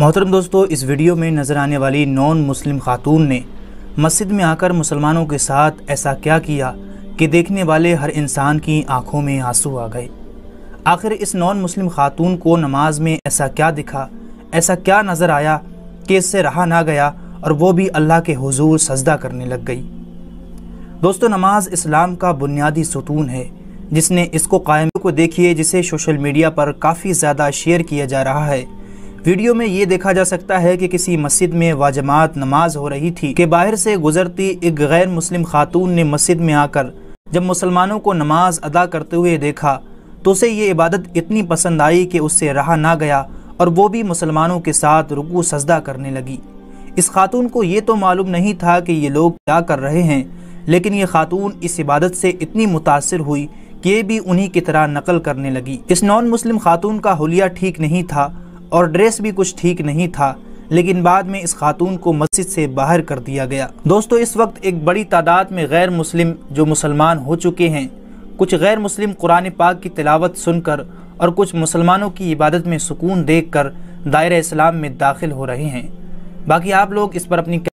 मोहतरम दोस्तों इस वीडियो में नज़र आने वाली नॉन मुस्लिम खातून ने मस्जिद में आकर मुसलमानों के साथ ऐसा क्या किया कि देखने वाले हर इंसान की आंखों में आंसू आ गए आखिर इस नॉन मुस्लिम खातून को नमाज में ऐसा क्या दिखा ऐसा क्या नज़र आया कि इससे रहा ना गया और वो भी अल्लाह के हजूर सजदा करने लग गई दोस्तों नमाज इस्लाम का बुनियादी सतून है जिसने इसको कायम को देखिए जिसे सोशल मीडिया पर काफ़ी ज़्यादा शेयर किया जा रहा है वीडियो में ये देखा जा सकता है कि किसी मस्जिद में वाजमात नमाज हो रही थी कि बाहर से गुजरती एक गैर मुस्लिम खातून ने मस्जिद में आकर जब मुसलमानों को नमाज अदा करते हुए देखा तो उसे ये इबादत इतनी पसंद आई कि उससे रहा ना गया और वो भी मुसलमानों के साथ रुकू सजदा करने लगी इस खातून को ये तो मालूम नहीं था कि ये लोग क्या कर रहे हैं लेकिन ये खातून इस इबादत से इतनी मुतासर हुई कि ये भी उन्हीं की तरह नकल करने लगी इस नॉन मुस्लिम खातून का हुलिया ठीक नहीं था और ड्रेस भी कुछ ठीक नहीं था लेकिन बाद में इस खातून को मस्जिद से बाहर कर दिया गया दोस्तों इस वक्त एक बड़ी तादाद में गैर मुस्लिम जो मुसलमान हो चुके हैं कुछ गैर मुस्लिम कुरान पाक की तिलावत सुनकर और कुछ मुसलमानों की इबादत में सुकून देख कर दायरा इस्लाम में दाखिल हो रहे हैं बाकी आप लोग इस पर अपनी